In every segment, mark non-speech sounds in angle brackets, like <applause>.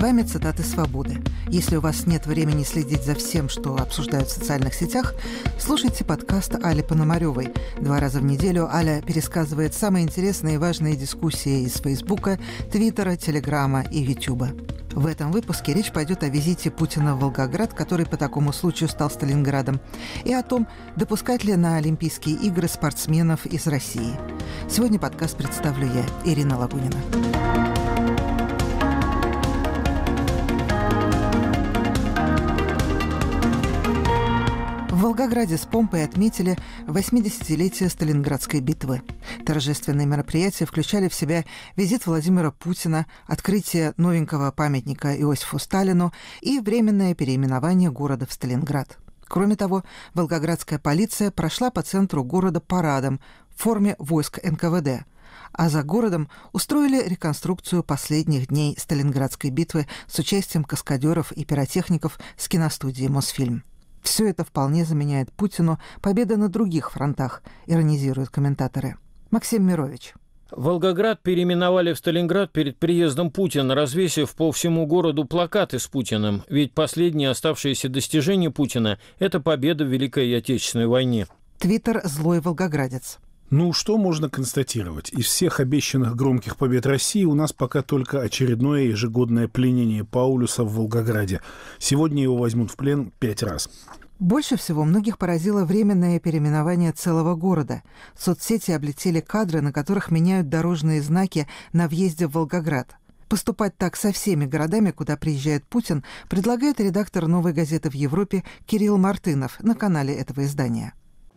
вами «Цитаты свободы». Если у вас нет времени следить за всем, что обсуждают в социальных сетях, слушайте подкаст Али Пономаревой. Два раза в неделю Аля пересказывает самые интересные и важные дискуссии из Фейсбука, Твиттера, Телеграма и Ютуба. В этом выпуске речь пойдет о визите Путина в Волгоград, который по такому случаю стал Сталинградом, и о том, допускать ли на Олимпийские игры спортсменов из России. Сегодня подкаст представлю я, Ирина Лагунина. В Волгограде с помпой отметили 80-летие Сталинградской битвы. Торжественные мероприятия включали в себя визит Владимира Путина, открытие новенького памятника Иосифу Сталину и временное переименование города в Сталинград. Кроме того, волгоградская полиция прошла по центру города парадом в форме войск НКВД – а за городом устроили реконструкцию последних дней Сталинградской битвы с участием каскадеров и пиротехников с киностудии «Мосфильм». Все это вполне заменяет Путину победа на других фронтах, иронизируют комментаторы. Максим Мирович. Волгоград переименовали в Сталинград перед приездом Путина, развесив по всему городу плакаты с Путиным, ведь последние оставшиеся достижения Путина – это победа в Великой Отечественной войне. Твиттер «Злой волгоградец». Ну, что можно констатировать? Из всех обещанных громких побед России у нас пока только очередное ежегодное пленение Паулюса в Волгограде. Сегодня его возьмут в плен пять раз. Больше всего многих поразило временное переименование целого города. В соцсети облетели кадры, на которых меняют дорожные знаки на въезде в Волгоград. Поступать так со всеми городами, куда приезжает Путин, предлагает редактор «Новой газеты в Европе» Кирилл Мартынов на канале этого издания.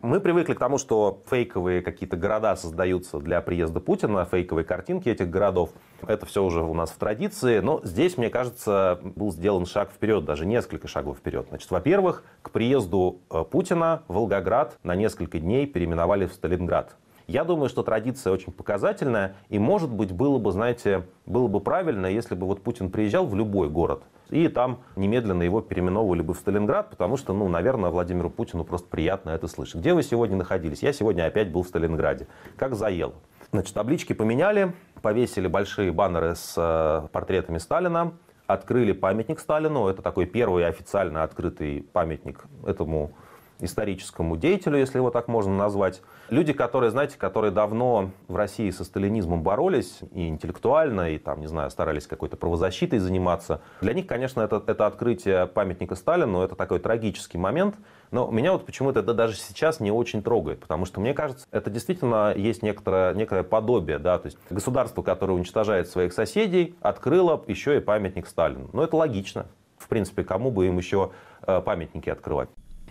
Мы привыкли к тому, что фейковые какие-то города создаются для приезда Путина, фейковые картинки этих городов. Это все уже у нас в традиции. Но здесь, мне кажется, был сделан шаг вперед, даже несколько шагов вперед. Значит, во-первых, к приезду э, Путина Волгоград на несколько дней переименовали в Сталинград. Я думаю, что традиция очень показательная, и, может быть, было бы, знаете, было бы правильно, если бы вот Путин приезжал в любой город и там немедленно его переименовывали бы в Сталинград, потому что, ну, наверное, Владимиру Путину просто приятно это слышать. Где вы сегодня находились? Я сегодня опять был в Сталинграде. Как заел. Значит, таблички поменяли, повесили большие баннеры с э, портретами Сталина, открыли памятник Сталину. Это такой первый официально открытый памятник этому историческому деятелю, если его так можно назвать. Люди, которые, знаете, которые давно в России со сталинизмом боролись и интеллектуально, и там, не знаю, старались какой-то правозащитой заниматься. Для них, конечно, это, это открытие памятника Сталину, это такой трагический момент, но меня вот почему-то это даже сейчас не очень трогает, потому что, мне кажется, это действительно есть некоторое, некое подобие, да, то есть государство, которое уничтожает своих соседей, открыло еще и памятник Сталину. Но ну, это логично. В принципе, кому бы им еще э, памятники открывать.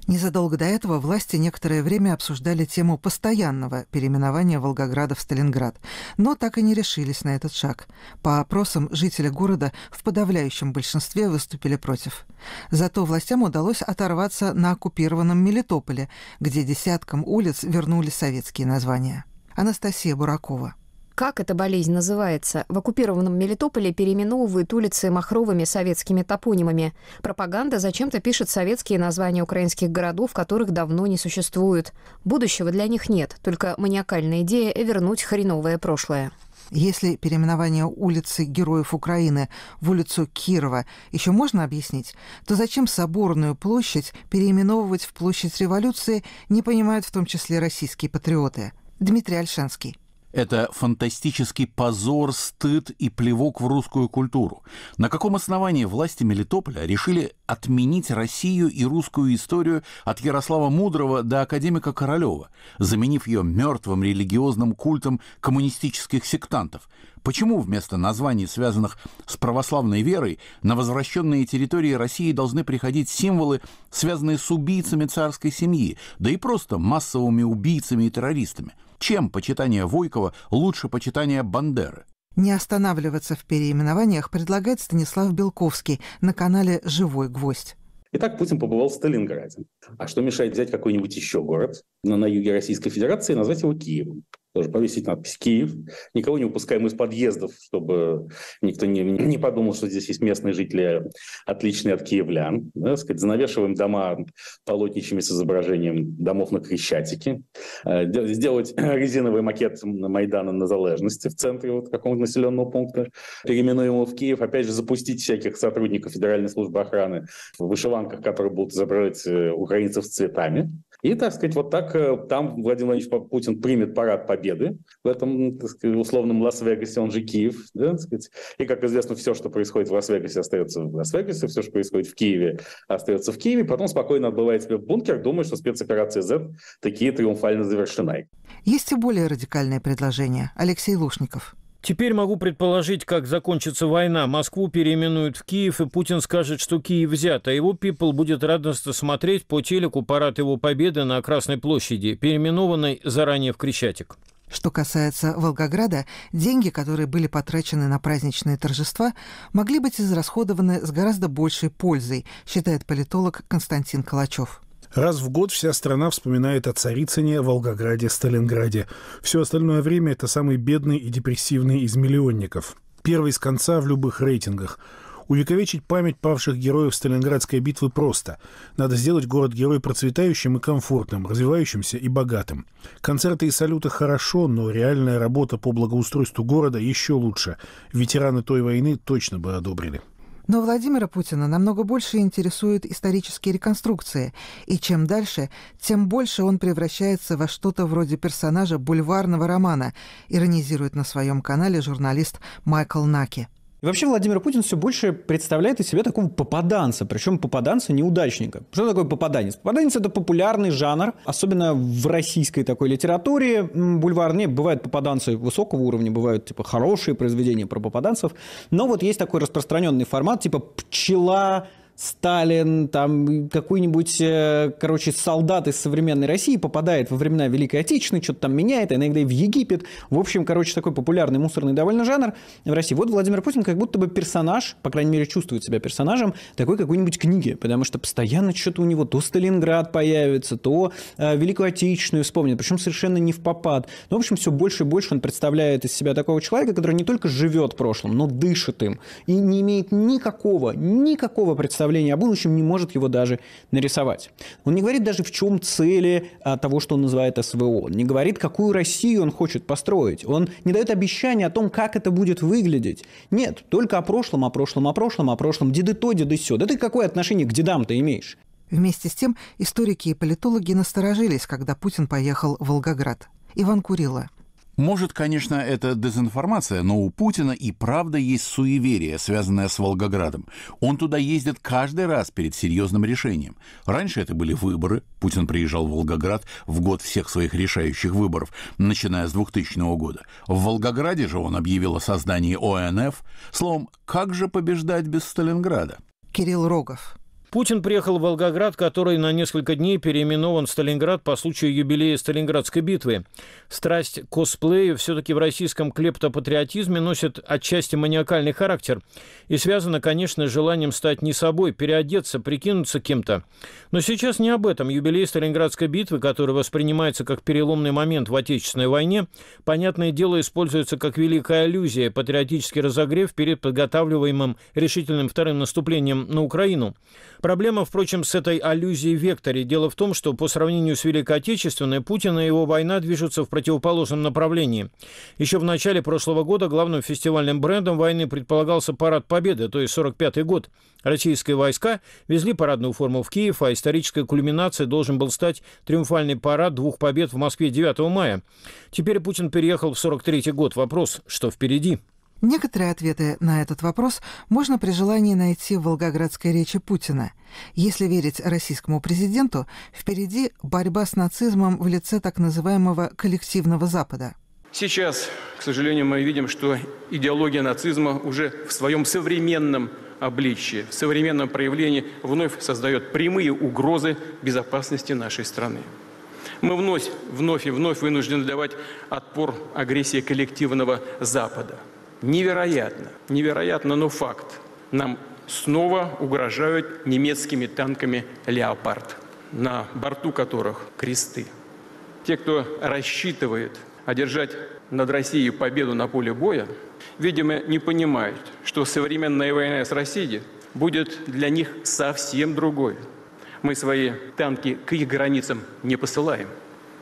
Незадолго до этого власти некоторое время обсуждали тему постоянного переименования Волгограда в Сталинград, но так и не решились на этот шаг. По опросам жители города в подавляющем большинстве выступили против. Зато властям удалось оторваться на оккупированном Мелитополе, где десяткам улиц вернули советские названия. Анастасия Буракова. Как эта болезнь называется? В оккупированном Мелитополе переименовывают улицы махровыми советскими топонимами. Пропаганда зачем-то пишет советские названия украинских городов, которых давно не существует. Будущего для них нет, только маниакальная идея вернуть хреновое прошлое. Если переименование улицы Героев Украины в улицу Кирова еще можно объяснить, то зачем Соборную площадь переименовывать в площадь революции, не понимают в том числе российские патриоты. Дмитрий Альшанский. Это фантастический позор, стыд и плевок в русскую культуру. На каком основании власти Мелитополя решили отменить Россию и русскую историю от Ярослава Мудрого до академика Королева, заменив ее мертвым религиозным культом коммунистических сектантов? Почему вместо названий, связанных с православной верой, на возвращенные территории России должны приходить символы, связанные с убийцами царской семьи, да и просто массовыми убийцами и террористами? Чем почитание Войкова лучше почитания Бандеры? Не останавливаться в переименованиях предлагает Станислав Белковский на канале «Живой гвоздь». Итак, Путин побывал в Сталинграде. А что мешает взять какой-нибудь еще город? на, на юге Российской Федерации назвать его Киевом. Тоже повесить надпись «Киев». Никого не выпускаем из подъездов, чтобы никто не, не подумал, что здесь есть местные жители, отличные от киевлян. Да, сказать, занавешиваем дома полотнищами с изображением домов на Крещатике. Э, сделать <clears throat> резиновый макет Майдана на Залежности в центре вот какого-то населенного пункта. Переименуем его в Киев. Опять же, запустить всяких сотрудников Федеральной службы охраны в вышиванках, которые будут изображать э, украинцев цветами. И, так сказать, вот так э, там Владимир Владимирович Путин примет парад победы в этом так сказать, условном Лас-Вегасе, он же Киев. Да, так сказать. И, как известно, все, что происходит в Лас-Вегасе, остается в Лас-Вегасе, все, что происходит в Киеве, остается в Киеве. Потом спокойно отбывает себе в бункер, думая, что спецоперация Z такие триумфально завершена. Есть и более радикальное предложение. Алексей Лушников. Теперь могу предположить, как закончится война. Москву переименуют в Киев, и Путин скажет, что Киев взят, а его пипл будет радостно смотреть по телеку парад его победы на Красной площади, переименованной заранее в Крещатик. Что касается Волгограда, деньги, которые были потрачены на праздничные торжества, могли быть израсходованы с гораздо большей пользой, считает политолог Константин Калачев. Раз в год вся страна вспоминает о Царицыне, Волгограде, Сталинграде. Все остальное время это самый бедный и депрессивный из миллионников. Первый с конца в любых рейтингах. Увековечить память павших героев Сталинградской битвы просто. Надо сделать город-герой процветающим и комфортным, развивающимся и богатым. Концерты и салюты хорошо, но реальная работа по благоустройству города еще лучше. Ветераны той войны точно бы одобрили. Но Владимира Путина намного больше интересуют исторические реконструкции, и чем дальше, тем больше он превращается во что-то вроде персонажа бульварного романа, иронизирует на своем канале журналист Майкл Наки. И вообще Владимир Путин все больше представляет из себя такого попаданца, причем попаданца-неудачника. Что такое попаданец? Попаданец – это популярный жанр, особенно в российской такой литературе бульварной. Бывают попаданцы высокого уровня, бывают типа хорошие произведения про попаданцев. Но вот есть такой распространенный формат, типа «пчела», Сталин, там какой-нибудь, э, короче, солдат из современной России попадает во времена Великой Отечественной, что-то там меняет, а иногда и в Египет. В общем, короче, такой популярный мусорный довольно жанр в России. Вот Владимир Путин как будто бы персонаж, по крайней мере, чувствует себя персонажем такой какой-нибудь книги, потому что постоянно что-то у него то Сталинград появится, то э, Великую Отечественную вспомнит, причем совершенно не в попад. Ну, в общем, все больше и больше он представляет из себя такого человека, который не только живет прошлым, но дышит им и не имеет никакого, никакого представления представление о будущем, не может его даже нарисовать. Он не говорит даже, в чем цели а, того, что он называет СВО. Он не говорит, какую Россию он хочет построить. Он не дает обещания о том, как это будет выглядеть. Нет, только о прошлом, о прошлом, о прошлом, о прошлом. Деды то, деды все. Да ты какое отношение к дедам то имеешь? Вместе с тем историки и политологи насторожились, когда Путин поехал в Волгоград. Иван Курила, может, конечно, это дезинформация, но у Путина и правда есть суеверие, связанное с Волгоградом. Он туда ездит каждый раз перед серьезным решением. Раньше это были выборы. Путин приезжал в Волгоград в год всех своих решающих выборов, начиная с 2000 года. В Волгограде же он объявил о создании ОНФ. Словом, как же побеждать без Сталинграда? Кирилл Рогов, Путин приехал в Волгоград, который на несколько дней переименован в Сталинград по случаю юбилея Сталинградской битвы. Страсть к косплею все-таки в российском клептопатриотизме носит отчасти маниакальный характер и связана, конечно, с желанием стать не собой, переодеться, прикинуться кем-то. Но сейчас не об этом. Юбилей Сталинградской битвы, который воспринимается как переломный момент в Отечественной войне, понятное дело, используется как великая иллюзия, патриотический разогрев перед подготавливаемым решительным вторым наступлением на Украину. Проблема, впрочем, с этой аллюзией векторе. Дело в том, что по сравнению с Великой Отечественной, Путин и его война движутся в противоположном направлении. Еще в начале прошлого года главным фестивальным брендом войны предполагался Парад Победы, то есть 45 й год. Российские войска везли парадную форму в Киев, а исторической кульминацией должен был стать триумфальный парад двух побед в Москве 9 мая. Теперь Путин переехал в 43 й год. Вопрос, что впереди? Некоторые ответы на этот вопрос можно при желании найти в волгоградской речи Путина. Если верить российскому президенту, впереди борьба с нацизмом в лице так называемого коллективного Запада. Сейчас, к сожалению, мы видим, что идеология нацизма уже в своем современном обличии, в современном проявлении вновь создает прямые угрозы безопасности нашей страны. Мы вновь, вновь и вновь вынуждены давать отпор агрессии коллективного Запада – Невероятно, невероятно, но факт. Нам снова угрожают немецкими танками «Леопард», на борту которых кресты. Те, кто рассчитывает одержать над Россией победу на поле боя, видимо, не понимают, что современная война с Россией будет для них совсем другой. Мы свои танки к их границам не посылаем,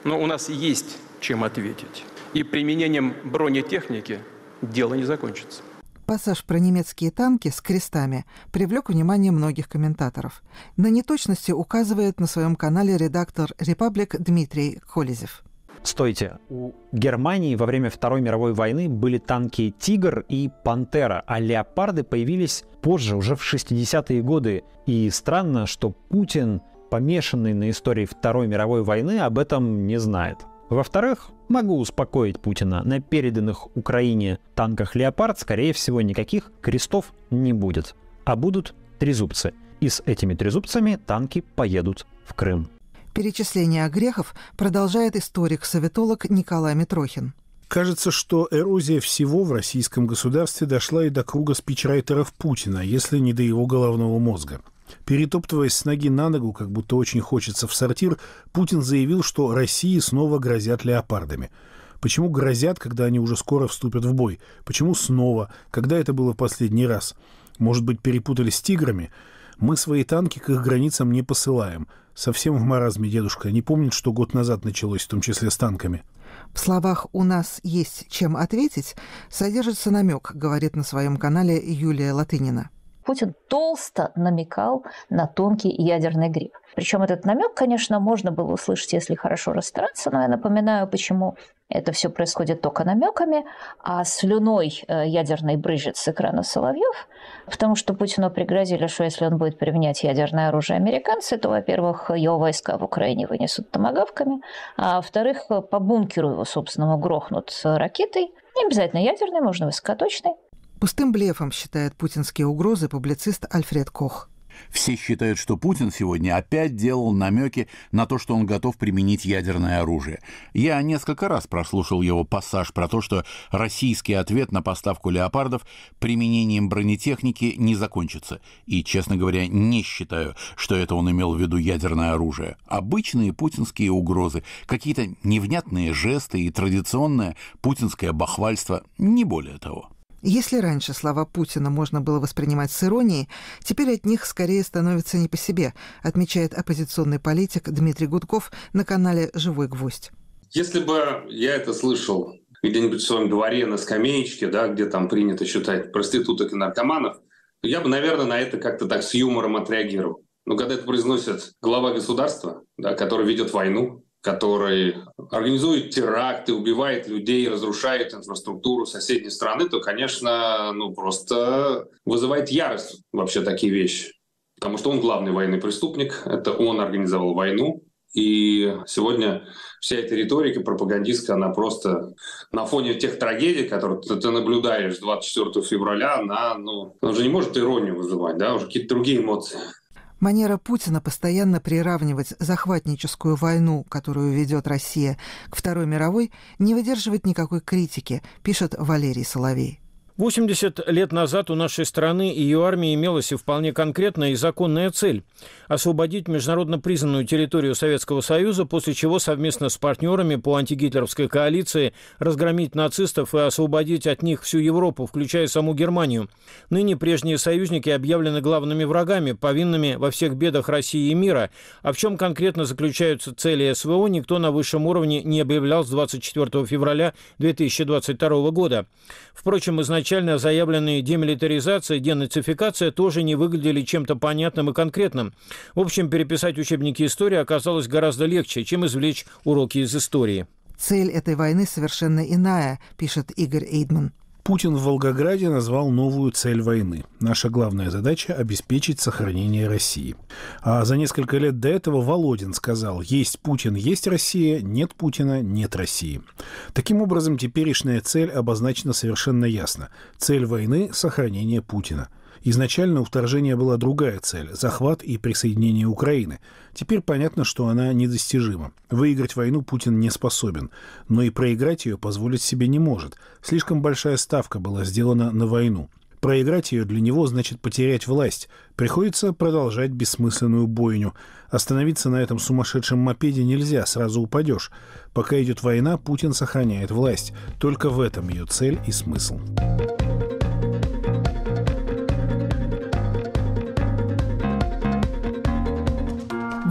но у нас есть чем ответить. И применением бронетехники – дело не закончится. Пассаж про немецкие танки с крестами привлек внимание многих комментаторов. На неточности указывает на своем канале редактор «Репаблик» Дмитрий Колезев. Стойте, у Германии во время Второй мировой войны были танки «Тигр» и «Пантера», а «Леопарды» появились позже, уже в 60-е годы. И странно, что Путин, помешанный на истории Второй мировой войны, об этом не знает. Во-вторых, могу успокоить Путина, на переданных Украине танках «Леопард», скорее всего, никаких крестов не будет, а будут трезубцы. И с этими трезубцами танки поедут в Крым. Перечисление огрехов продолжает историк-советолог Николай Митрохин. Кажется, что эрозия всего в российском государстве дошла и до круга спичрайтеров Путина, если не до его головного мозга. Перетоптываясь с ноги на ногу, как будто очень хочется в сортир, Путин заявил, что России снова грозят леопардами. Почему грозят, когда они уже скоро вступят в бой? Почему снова? Когда это было в последний раз? Может быть, перепутали с тиграми? Мы свои танки к их границам не посылаем. Совсем в маразме дедушка. Не помнит, что год назад началось, в том числе с танками. В словах «у нас есть чем ответить» содержится намек, говорит на своем канале Юлия Латынина. Путин толсто намекал на тонкий ядерный гриб. Причем этот намек, конечно, можно было услышать, если хорошо расстараться, но я напоминаю, почему это все происходит только намеками, а слюной э, ядерной брызжет с экрана Соловьев, потому что Путину пригрозили, что если он будет применять ядерное оружие американцы, то, во-первых, его войска в Украине вынесут томогавками, а во-вторых, по бункеру его, собственному, грохнут ракетой, не обязательно ядерной, можно высокоточной. Пустым блефом считает путинские угрозы публицист Альфред Кох. Все считают, что Путин сегодня опять делал намеки на то, что он готов применить ядерное оружие. Я несколько раз прослушал его пассаж про то, что российский ответ на поставку леопардов применением бронетехники не закончится. И, честно говоря, не считаю, что это он имел в виду ядерное оружие. Обычные путинские угрозы, какие-то невнятные жесты и традиционное путинское бахвальство, не более того. Если раньше слова Путина можно было воспринимать с иронией, теперь от них скорее становится не по себе, отмечает оппозиционный политик Дмитрий Гудков на канале «Живой гвоздь». Если бы я это слышал где-нибудь в своем дворе на скамеечке, да, где там принято считать проституток и наркоманов, то я бы, наверное, на это как-то так с юмором отреагировал. Но когда это произносит глава государства, да, который ведет войну, который организует теракты, убивает людей, разрушает инфраструктуру соседней страны, то, конечно, ну просто вызывает ярость вообще такие вещи. Потому что он главный военный преступник, это он организовал войну, и сегодня вся эта риторика пропагандистская, она просто на фоне тех трагедий, которые ты, наблюдаешь 24 февраля, она, ну, она же не может иронию вызывать, да, уже какие-то другие эмоции. Манера Путина постоянно приравнивать захватническую войну, которую ведет Россия, к Второй мировой, не выдерживает никакой критики, пишет Валерий Соловей. 80 лет назад у нашей страны и ее армии имелась и вполне конкретная и законная цель – освободить международно признанную территорию Советского Союза, после чего совместно с партнерами по антигитлеровской коалиции разгромить нацистов и освободить от них всю Европу, включая саму Германию. Ныне прежние союзники объявлены главными врагами, повинными во всех бедах России и мира. А в чем конкретно заключаются цели СВО, никто на высшем уровне не объявлял с 24 февраля 2022 года. Впрочем, изначально изначально заявленные демилитаризация, денацификация тоже не выглядели чем-то понятным и конкретным. В общем, переписать учебники истории оказалось гораздо легче, чем извлечь уроки из истории. Цель этой войны совершенно иная, пишет Игорь Эйдман. Путин в Волгограде назвал новую цель войны. Наша главная задача – обеспечить сохранение России. А за несколько лет до этого Володин сказал «Есть Путин, есть Россия, нет Путина, нет России». Таким образом, теперешняя цель обозначена совершенно ясно. Цель войны – сохранение Путина – Изначально у вторжения была другая цель – захват и присоединение Украины. Теперь понятно, что она недостижима. Выиграть войну Путин не способен, но и проиграть ее позволить себе не может. Слишком большая ставка была сделана на войну. Проиграть ее для него значит потерять власть. Приходится продолжать бессмысленную бойню. Остановиться на этом сумасшедшем мопеде нельзя, сразу упадешь. Пока идет война, Путин сохраняет власть. Только в этом ее цель и смысл.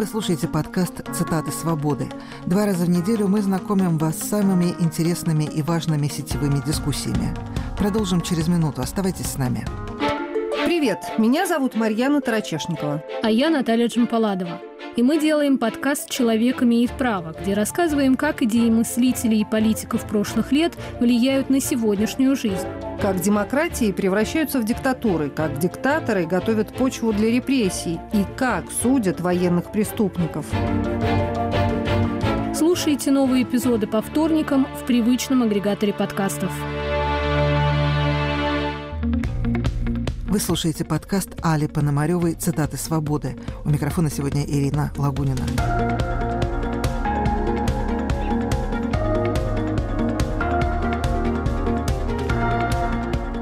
Вы слушаете подкаст «Цитаты свободы». Два раза в неделю мы знакомим вас с самыми интересными и важными сетевыми дискуссиями. Продолжим через минуту. Оставайтесь с нами. Привет! Меня зовут Марьяна Тарачешникова. А я Наталья Джампаладова. И мы делаем подкаст «Человек имеет право», где рассказываем, как идеи мыслителей и политиков прошлых лет влияют на сегодняшнюю жизнь. Как демократии превращаются в диктатуры, как диктаторы готовят почву для репрессий и как судят военных преступников. Слушайте новые эпизоды по вторникам в привычном агрегаторе подкастов. Вы слушаете подкаст Али Пономаревой «Цитаты свободы». У микрофона сегодня Ирина Лагунина.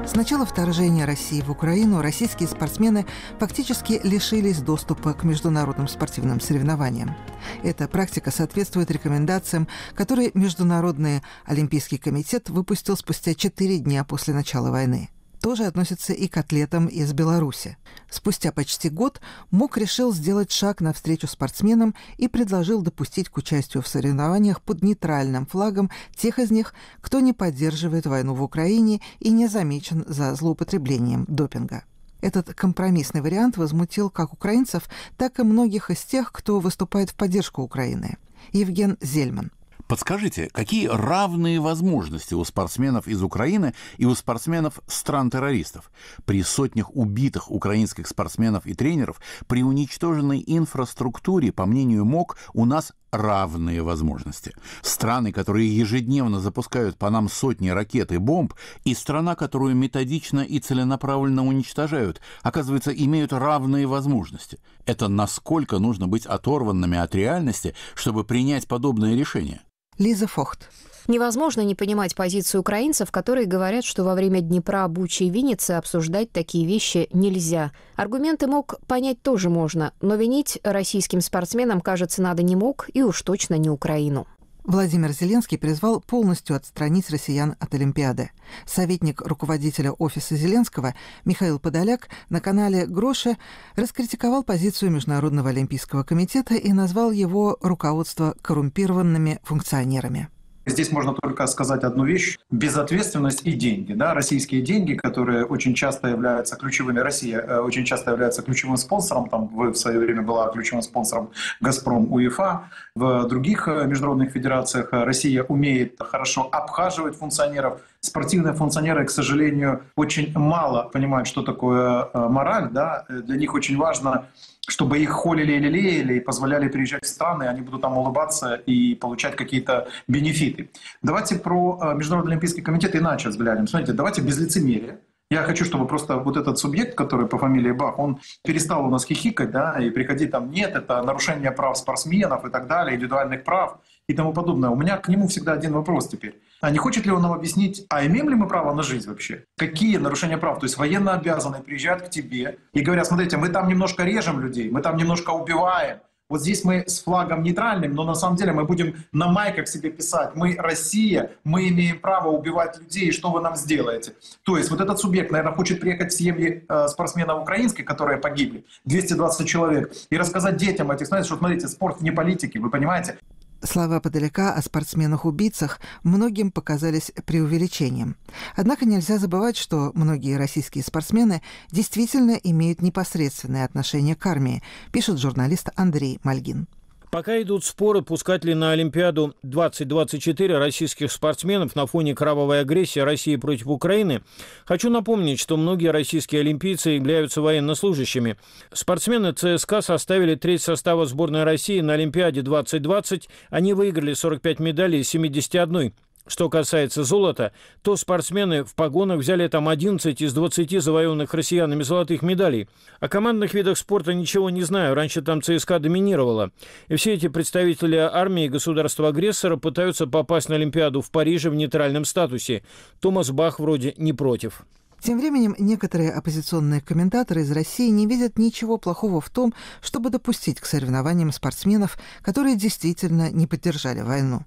С начала вторжения России в Украину российские спортсмены фактически лишились доступа к международным спортивным соревнованиям. Эта практика соответствует рекомендациям, которые Международный Олимпийский комитет выпустил спустя четыре дня после начала войны – тоже относится и к атлетам из Беларуси. Спустя почти год МОК решил сделать шаг навстречу спортсменам и предложил допустить к участию в соревнованиях под нейтральным флагом тех из них, кто не поддерживает войну в Украине и не замечен за злоупотреблением допинга. Этот компромиссный вариант возмутил как украинцев, так и многих из тех, кто выступает в поддержку Украины. Евген Зельман – Подскажите, какие равные возможности у спортсменов из Украины и у спортсменов стран-террористов? При сотнях убитых украинских спортсменов и тренеров, при уничтоженной инфраструктуре, по мнению МОК, у нас равные возможности. Страны, которые ежедневно запускают по нам сотни ракет и бомб, и страна, которую методично и целенаправленно уничтожают, оказывается, имеют равные возможности. Это насколько нужно быть оторванными от реальности, чтобы принять подобное решение? Лиза Фохт. Невозможно не понимать позицию украинцев, которые говорят, что во время Днепра, Бучи и Винницы обсуждать такие вещи нельзя. Аргументы мог понять тоже можно, но винить российским спортсменам, кажется, надо не мог и уж точно не Украину. Владимир Зеленский призвал полностью отстранить россиян от Олимпиады. Советник руководителя офиса Зеленского Михаил Подоляк на канале Гроша раскритиковал позицию Международного олимпийского комитета и назвал его руководство коррумпированными функционерами. Здесь можно только сказать одну вещь. Безответственность и деньги. Да? Российские деньги, которые очень часто являются ключевыми. Россия э, очень часто является ключевым спонсором. Там в свое время была ключевым спонсором «Газпром» УЕФА. В других э, международных федерациях э, Россия умеет хорошо обхаживать функционеров. Спортивные функционеры, к сожалению, очень мало понимают, что такое мораль. Да? Для них очень важно чтобы их холили и лелеяли и позволяли приезжать в страны, они будут там улыбаться и получать какие-то бенефиты. Давайте про э, Международный Олимпийский комитет иначе взглянем. Смотрите, давайте без лицемерия. Я хочу, чтобы просто вот этот субъект, который по фамилии Бах, он перестал у нас хихикать, да, и приходить там, нет, это нарушение прав спортсменов и так далее, индивидуальных прав и тому подобное. У меня к нему всегда один вопрос теперь. А не хочет ли он нам объяснить, а имеем ли мы право на жизнь вообще? Какие нарушения прав? То есть военно обязанные приезжают к тебе и говорят, смотрите, мы там немножко режем людей, мы там немножко убиваем, вот здесь мы с флагом нейтральным, но на самом деле мы будем на майках себе писать, мы Россия, мы имеем право убивать людей, что вы нам сделаете? То есть вот этот субъект, наверное, хочет приехать в семьи э, спортсменов украинских, которые погибли, 220 человек, и рассказать детям этих, знаете, что смотрите, спорт не политики, вы понимаете? Слова подалека о спортсменах-убийцах многим показались преувеличением. Однако нельзя забывать, что многие российские спортсмены действительно имеют непосредственное отношение к армии, пишет журналист Андрей Мальгин. Пока идут споры, пускать ли на Олимпиаду 2024 российских спортсменов на фоне кровавой агрессии России против Украины, хочу напомнить, что многие российские олимпийцы являются военнослужащими. Спортсмены ЦСКА составили треть состава сборной России на Олимпиаде 2020. Они выиграли 45 медалей из 71. Что касается золота, то спортсмены в погонах взяли там 11 из 20 завоеванных россиянами золотых медалей. О командных видах спорта ничего не знаю. Раньше там ЦСКА доминировала. И все эти представители армии и государства-агрессора пытаются попасть на Олимпиаду в Париже в нейтральном статусе. Томас Бах вроде не против. Тем временем некоторые оппозиционные комментаторы из России не видят ничего плохого в том, чтобы допустить к соревнованиям спортсменов, которые действительно не поддержали войну.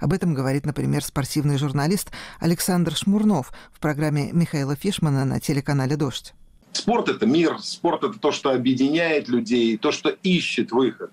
Об этом говорит, например, спортивный журналист Александр Шмурнов в программе Михаила Фишмана на телеканале «Дождь». Спорт – это мир, спорт – это то, что объединяет людей, то, что ищет выход.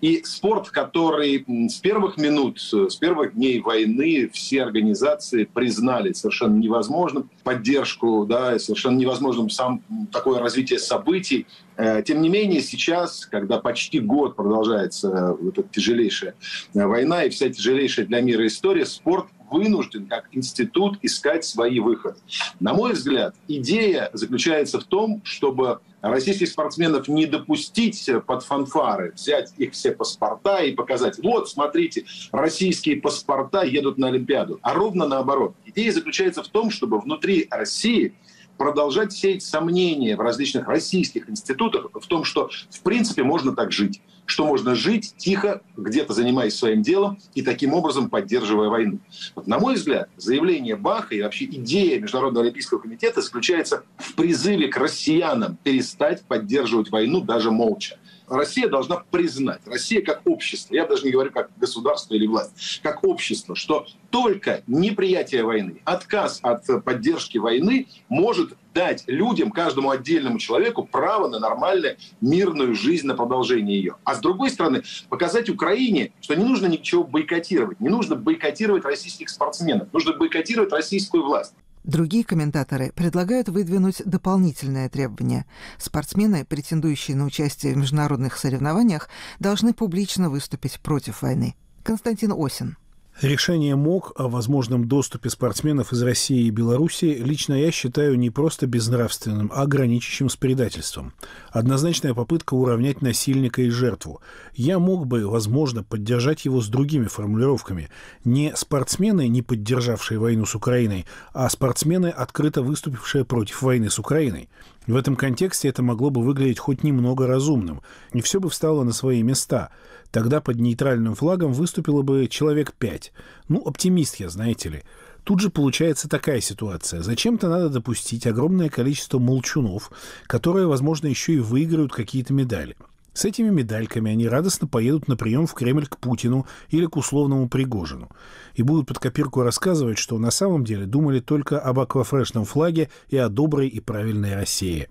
И спорт, который с первых минут, э, с первых дней войны все организации признали совершенно невозможным поддержку, да, совершенно невозможным сам такое развитие событий. Э, тем не менее, сейчас, когда почти год продолжается э, вот эта тяжелейшая война и вся тяжелейшая для мира история, спорт вынужден как институт искать свои выходы. На мой взгляд, идея заключается в том, чтобы российских спортсменов не допустить под фанфары, взять их все паспорта и показать, вот, смотрите, российские паспорта едут на Олимпиаду. А ровно наоборот. Идея заключается в том, чтобы внутри России – продолжать сеять сомнения в различных российских институтах в том, что в принципе можно так жить, что можно жить тихо, где-то занимаясь своим делом и таким образом поддерживая войну. Вот, на мой взгляд, заявление Баха и вообще идея Международного Олимпийского комитета заключается в призыве к россиянам перестать поддерживать войну даже молча. Россия должна признать, Россия как общество, я даже не говорю как государство или власть, как общество, что только неприятие войны, отказ от поддержки войны может дать людям, каждому отдельному человеку право на нормальную мирную жизнь, на продолжение ее. А с другой стороны, показать Украине, что не нужно ничего бойкотировать, не нужно бойкотировать российских спортсменов, нужно бойкотировать российскую власть. Другие комментаторы предлагают выдвинуть дополнительное требование. Спортсмены, претендующие на участие в международных соревнованиях, должны публично выступить против войны. Константин Осин. Решение МОК о возможном доступе спортсменов из России и Белоруссии лично я считаю не просто безнравственным, а граничащим с предательством. Однозначная попытка уравнять насильника и жертву. Я мог бы, возможно, поддержать его с другими формулировками. Не спортсмены, не поддержавшие войну с Украиной, а спортсмены, открыто выступившие против войны с Украиной. В этом контексте это могло бы выглядеть хоть немного разумным, не все бы встало на свои места. Тогда под нейтральным флагом выступило бы человек пять. Ну, оптимист я, знаете ли. Тут же получается такая ситуация. Зачем-то надо допустить огромное количество молчунов, которые, возможно, еще и выиграют какие-то медали. С этими медальками они радостно поедут на прием в Кремль к Путину или к условному Пригожину и будут под копирку рассказывать, что на самом деле думали только об аквафрешном флаге и о доброй и правильной России.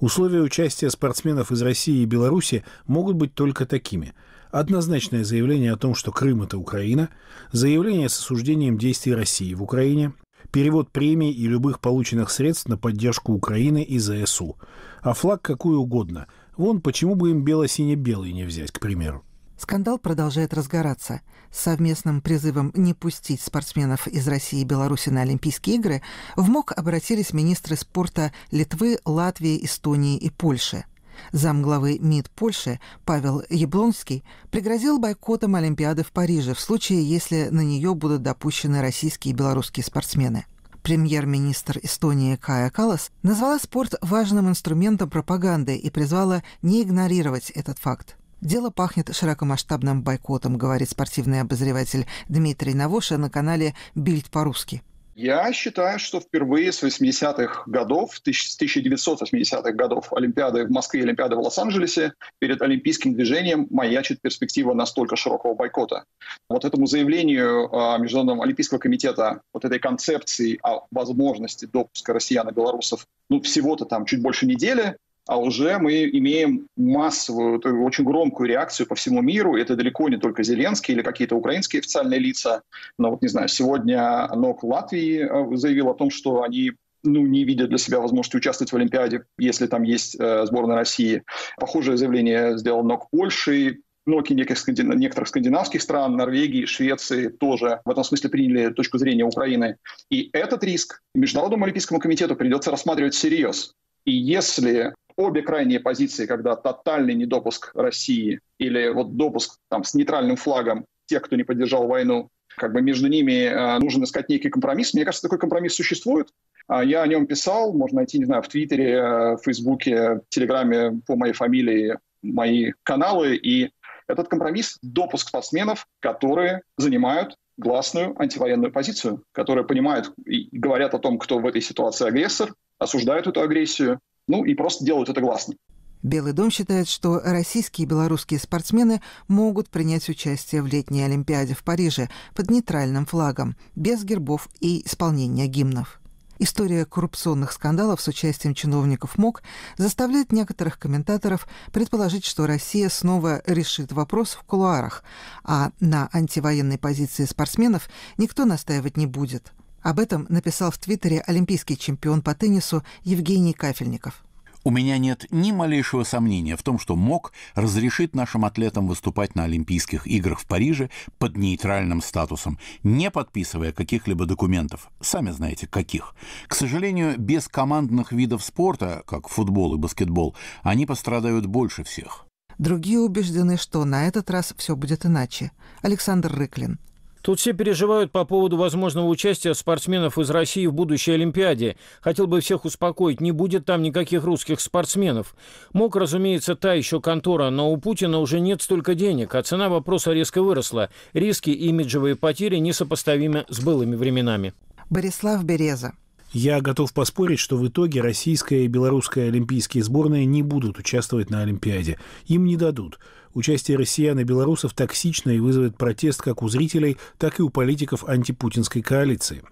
Условия участия спортсменов из России и Беларуси могут быть только такими. Однозначное заявление о том, что Крым – это Украина, заявление с осуждением действий России в Украине, перевод премий и любых полученных средств на поддержку Украины и ЗСУ. А флаг какой угодно – Вон почему бы им бело-сине-белый не взять, к примеру. Скандал продолжает разгораться. С совместным призывом не пустить спортсменов из России и Беларуси на Олимпийские игры в МОК обратились министры спорта Литвы, Латвии, Эстонии и Польши. Замглавы МИД Польши Павел Яблонский пригрозил бойкотом Олимпиады в Париже в случае, если на нее будут допущены российские и белорусские спортсмены. Премьер-министр Эстонии Кая Калас назвала спорт важным инструментом пропаганды и призвала не игнорировать этот факт. Дело пахнет широкомасштабным бойкотом, говорит спортивный обозреватель Дмитрий Навоша на канале «Бильд по-русски». Я считаю, что впервые с 80-х годов, с 1980-х годов Олимпиады в Москве и Олимпиады в Лос-Анджелесе перед олимпийским движением маячит перспектива настолько широкого бойкота. Вот этому заявлению а, Международного Олимпийского комитета, вот этой концепции о возможности допуска россиян и белорусов, ну, всего-то там чуть больше недели, а уже мы имеем массовую, э, очень громкую реакцию по всему миру. Это далеко не только Зеленский или какие-то украинские официальные лица. Но вот, не знаю, сегодня НОК Латвии э, заявил о том, что они ну, не видят для себя возможности участвовать в Олимпиаде, если там есть э, сборная России. Похожее заявление сделал НОК Польши, ноки некоторых скандинавских стран, Норвегии, Швеции тоже в этом смысле приняли точку зрения Украины. И этот риск Международному олимпийскому комитету придется рассматривать всерьез. И если обе крайние позиции, когда тотальный недопуск России или вот допуск там, с нейтральным флагом тех, кто не поддержал войну, как бы между ними э, нужен искать некий компромисс. Мне кажется, такой компромисс существует. А, я о нем писал, можно найти, не знаю, в Твиттере, э, в Фейсбуке, в Телеграме по моей фамилии, мои каналы. И этот компромисс – допуск спортсменов, которые занимают гласную антивоенную позицию, которые понимают и говорят о том, кто в этой ситуации агрессор, осуждают эту агрессию ну и просто делают это гласно. Белый дом считает, что российские и белорусские спортсмены могут принять участие в летней Олимпиаде в Париже под нейтральным флагом, без гербов и исполнения гимнов. История коррупционных скандалов с участием чиновников МОК заставляет некоторых комментаторов предположить, что Россия снова решит вопрос в кулуарах, а на антивоенной позиции спортсменов никто настаивать не будет. Об этом написал в Твиттере олимпийский чемпион по теннису Евгений Кафельников. У меня нет ни малейшего сомнения в том, что МОК разрешит нашим атлетам выступать на Олимпийских играх в Париже под нейтральным статусом, не подписывая каких-либо документов, сами знаете каких. К сожалению, без командных видов спорта, как футбол и баскетбол, они пострадают больше всех. Другие убеждены, что на этот раз все будет иначе. Александр Рыклин – Тут все переживают по поводу возможного участия спортсменов из России в будущей Олимпиаде. Хотел бы всех успокоить, не будет там никаких русских спортсменов. Мог, разумеется, та еще контора, но у Путина уже нет столько денег, а цена вопроса резко выросла. Риски и имиджевые потери несопоставимы с былыми временами. Борислав Береза. Я готов поспорить, что в итоге российская и белорусская олимпийские сборные не будут участвовать на Олимпиаде. Им не дадут. Участие россиян и белорусов токсично и вызовет протест как у зрителей, так и у политиков антипутинской коалиции.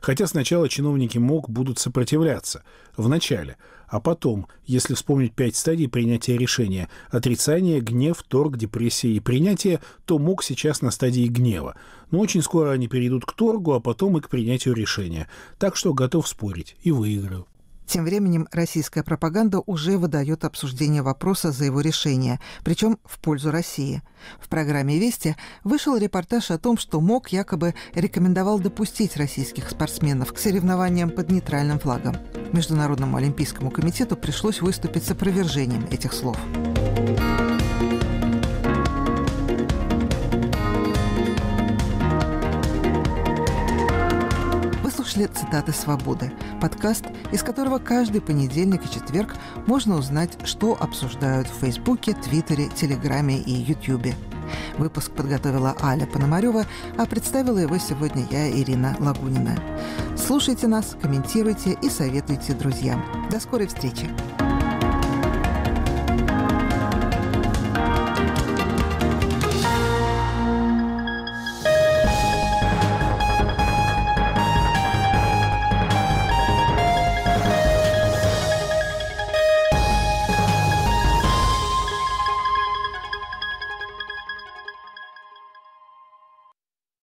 Хотя сначала чиновники МОК будут сопротивляться. вначале, А потом, если вспомнить пять стадий принятия решения – отрицание, гнев, торг, депрессия и принятие, то МОК сейчас на стадии гнева. Но очень скоро они перейдут к торгу, а потом и к принятию решения. Так что готов спорить. И выиграю. Тем временем российская пропаганда уже выдает обсуждение вопроса за его решение, причем в пользу России. В программе «Вести» вышел репортаж о том, что МОК якобы рекомендовал допустить российских спортсменов к соревнованиям под нейтральным флагом. Международному олимпийскому комитету пришлось выступить с опровержением этих слов. слушали «Цитаты свободы» – подкаст, из которого каждый понедельник и четверг можно узнать, что обсуждают в Фейсбуке, Твиттере, Телеграме и Ютьюбе. Выпуск подготовила Аля Пономарева, а представила его сегодня я, Ирина Лагунина. Слушайте нас, комментируйте и советуйте друзьям. До скорой встречи!